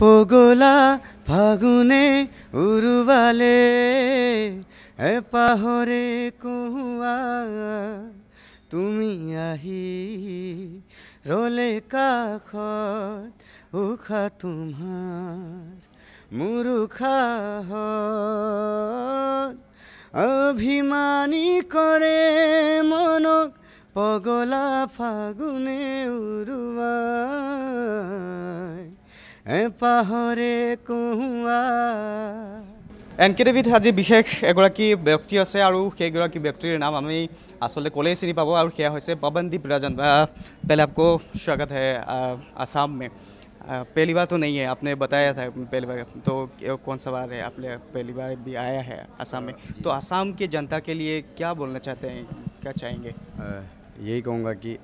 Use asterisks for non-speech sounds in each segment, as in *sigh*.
পগলা ফাগুনে উরুবালে পাহরে কুয়া তুমি আহি রলে কাখত উখা তোমার মুরুখা অভিমানী করে মনক পগলা ফাগুনে উরুবায় एन के डेविड आज विशेष एगी व्यक्ति आगी व्यक्तर नाम आम आसलैसे कले ची पा और सैसे पवनदीप राजन पहले आपको स्वागत है आसाम में पहली बार तो नहीं है आपने बताया था पहली बार तो कौन सा बार है आपने पहली बार भी आया है आसाम में तो आसाम के जनता के लिए क्या बोलना चाहते हैं क्या चाहेंगे यही कहूँगा कि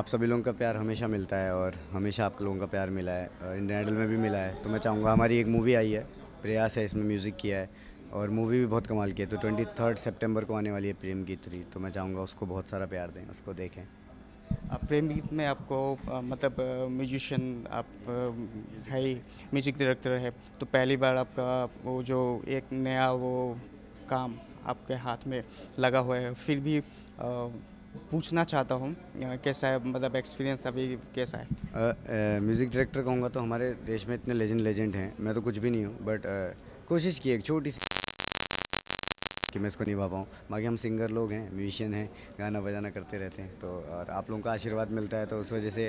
आप सभी लोगों का प्यार हमेशा मिलता है और हमेशा आप लोगों का प्यार मिला है और इंडियन आइडल में भी मिला है तो मैं चाहूँगा हमारी एक मूवी आई है प्रयास है इसमें म्यूज़िक किया है और मूवी भी बहुत कमाल की है तो ट्वेंटी थर्ड सेप्टेम्बर को आने वाली है प्रेम गीत थ्री तो मैं चाहूँगा उसको बहुत सारा प्यार दें उसको देखें आप प्रेम गीत में आपको मतलब म्यूजिशियन आप है है म्यूजिक डायरेक्टर है तो पहली बार आपका वो जो एक नया वो काम आपके हाथ में लगा हुआ है फिर भी आ, पूछना चाहता हूँ कैसा है मतलब एक्सपीरियंस अभी कैसा है म्यूज़िक डायरेक्टर कहूँगा तो हमारे देश में इतने लेजेंड लेजेंड हैं मैं तो कुछ भी नहीं हूँ बट कोशिश की एक छोटी सी कि मैं इसको निभा पाऊँ बाकी हम सिंगर लोग हैं म्यूजिशियन हैं गाना बजाना करते रहते हैं तो और आप लोगों का आशीर्वाद मिलता है तो उस वजह से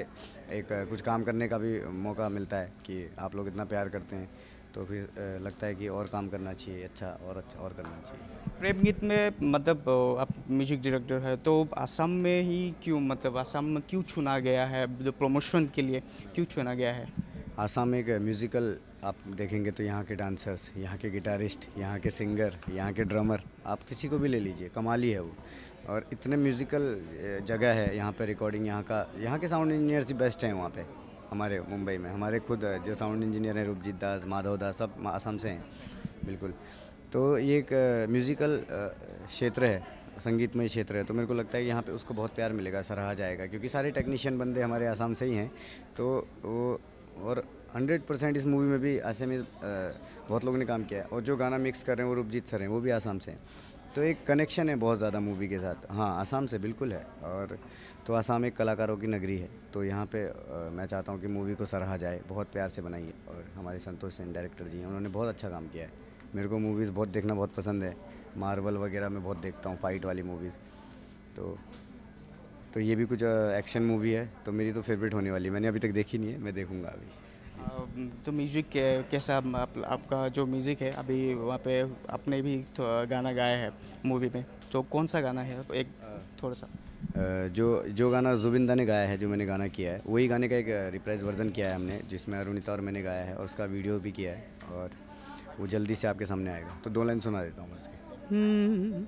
एक कुछ काम करने का भी मौका मिलता है कि आप लोग इतना प्यार करते हैं तो फिर लगता है कि और काम करना चाहिए अच्छा और अच्छा और करना चाहिए प्रेम गीत में मतलब आप म्यूजिक डायरेक्टर है तो असम में ही क्यों मतलब असम में क्यों चुना गया है जो प्रमोशन के लिए क्यों चुना गया है आसाम एक म्यूज़िकल आप देखेंगे तो यहाँ के डांसर्स यहाँ के गिटारिस्ट यहाँ के सिंगर यहाँ के ड्रमर आप किसी को भी ले लीजिए कमाली है वो और इतने म्यूज़िकल जगह है यहाँ पर रिकॉर्डिंग यहाँ का यहाँ के साउंड इंजीनियर्स ही बेस्ट हैं वहाँ पर हमारे मुंबई में हमारे खुद जो साउंड इंजीनियर हैं रूपजीत दास माधव दास सब आसाम से हैं बिल्कुल तो ये एक म्यूज़िकल क्षेत्र है संगीतमय क्षेत्र है तो मेरे को लगता है यहाँ पे उसको बहुत प्यार मिलेगा सराहा जाएगा क्योंकि सारे टेक्नीशियन बंदे हमारे आसाम से ही हैं तो वो और 100 परसेंट इस मूवी में भी आसामी बहुत लोगों ने काम किया है और जो गाना मिक्स कर रहे हैं वो रूपजीत सर हैं वो भी आसाम से हैं तो एक कनेक्शन है बहुत ज़्यादा मूवी के साथ हाँ आसाम से बिल्कुल है और तो आसाम एक कलाकारों की नगरी है तो यहाँ पे आ, मैं चाहता हूँ कि मूवी को सराहा जाए बहुत प्यार से बनाई है और हमारे संतोष सेन डायरेक्टर जी हैं उन्होंने बहुत अच्छा काम किया है मेरे को मूवीज़ बहुत देखना बहुत पसंद है मार्बल वगैरह मैं बहुत देखता हूँ फाइट वाली मूवीज़ तो तो ये भी कुछ एक्शन मूवी है तो मेरी तो फेवरेट होने वाली मैंने अभी तक देखी नहीं है मैं देखूँगा अभी तो म्यूज़िक कैसा आप, आपका जो म्यूज़िक है अभी वहाँ पे आपने भी गाना गाया है मूवी में तो कौन सा गाना है एक थोड़ा सा जो जो गाना जुबिंदा ने गाया है जो मैंने गाना किया है वही गाने का एक रिप्राइज वर्जन किया है हमने जिसमें अरुणिता और मैंने गाया है और उसका वीडियो भी किया है और वो जल्दी से आपके सामने आएगा तो दो लाइन सुना देता हूँ उसकी हम्म,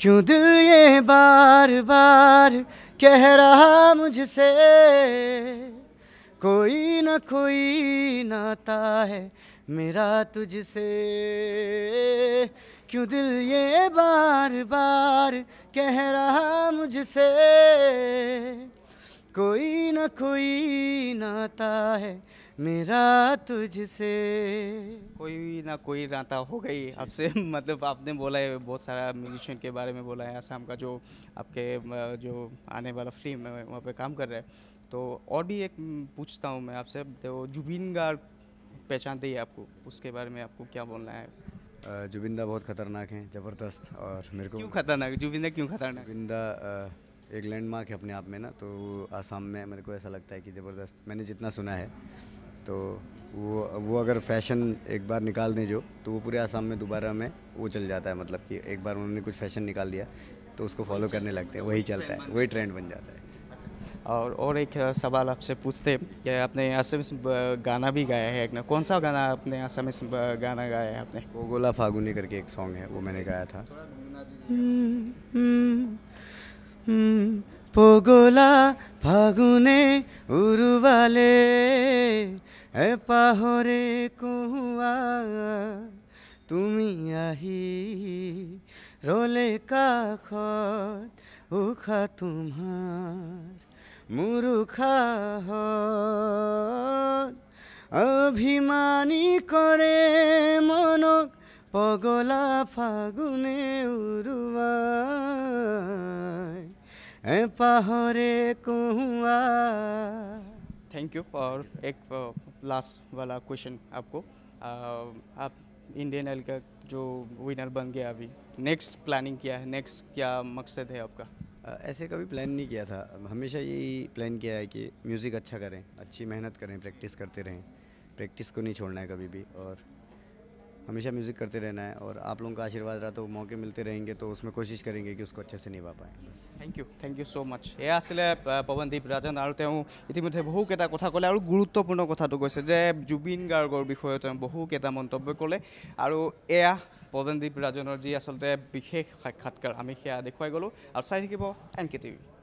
क्यों दिल ये बार बार कह रहा मुझसे कोई न कोई नाता है मेरा तुझसे क्यों दिल ये बार बार कह रहा मुझसे कोई न कोई नाता है मेरा तुझसे कोई ना कोई नाता हो गई आपसे *laughs* मतलब आपने बोला है बहुत सारा म्यूजिशियन के बारे में बोला है आसाम का जो आपके जो आने वाला फिल्म है वहाँ पे काम कर रहा है तो और भी एक पूछता हूँ मैं आपसे तो जुबिन गार्ग पहचानते ही आपको उसके बारे में आपको क्या बोलना है जुबिंदा बहुत खतरनाक हैं ज़बरदस्त और मेरे को क्यों खतरनाक जुबिंदा क्यों खतरनाक जुबिंदा एक लैंडमार्क है अपने आप में ना तो आसाम में मेरे को ऐसा लगता है कि ज़बरदस्त मैंने जितना सुना है तो वो वो अगर फैशन एक बार निकाल दें जो तो वो पूरे आसाम में दोबारा में वो चल जाता है मतलब कि एक बार उन्होंने कुछ फैशन निकाल दिया तो उसको फॉलो करने लगते हैं वही चलता है वही ट्रेंड बन जाता है और और एक सवाल आपसे पूछते कि आपने असमिस गाना भी गाया है एक ना कौन सा गाना आपने असमिस गाना गाया है आपने गोला फागुनी करके एक सॉन्ग है वो मैंने गाया था हम्म, हम्म, পগলা ফাগুনে উরুবালে পাহরে কুয়া তুমি আহি রলে কাখত উখা তোমার মুরুখা অভিমানী করে মনক পগলা ফাগুনে উরুবা पहरे कुआ थैंक यू और एक लास्ट uh, वाला क्वेश्चन आपको आ, uh, आप इंडियन आइडल का जो विनर बन गया अभी नेक्स्ट प्लानिंग क्या है नेक्स्ट क्या मकसद है आपका uh, ऐसे कभी प्लान नहीं किया था हमेशा यही प्लान किया है कि म्यूज़िक अच्छा करें अच्छी मेहनत करें प्रैक्टिस करते रहें प्रैक्टिस को नहीं छोड़ना है कभी भी और हमेशा म्यूज़िक करते रहना है और आप लोगों का आशीर्वाद रहा तो मौके मिलते रहेंगे तो उसमें कोशिश करेंगे कि उसको अच्छे से निभा पाए बस thank you thank you so much ए आसे पवनदीप राजन और इतिम्य बहुक कले और गुतवपूर्ण कथा कैसे जो जुबिन गार्गर विषय बहुक मंत्य कले और ए পৱনদ্বীপ ৰাজনৰ যি আচলতে বিশেষ সাক্ষাৎকাৰ আমি সেয়া দেখুৱাই গ'লোঁ আৰু চাই থাকিব এন কে টিভি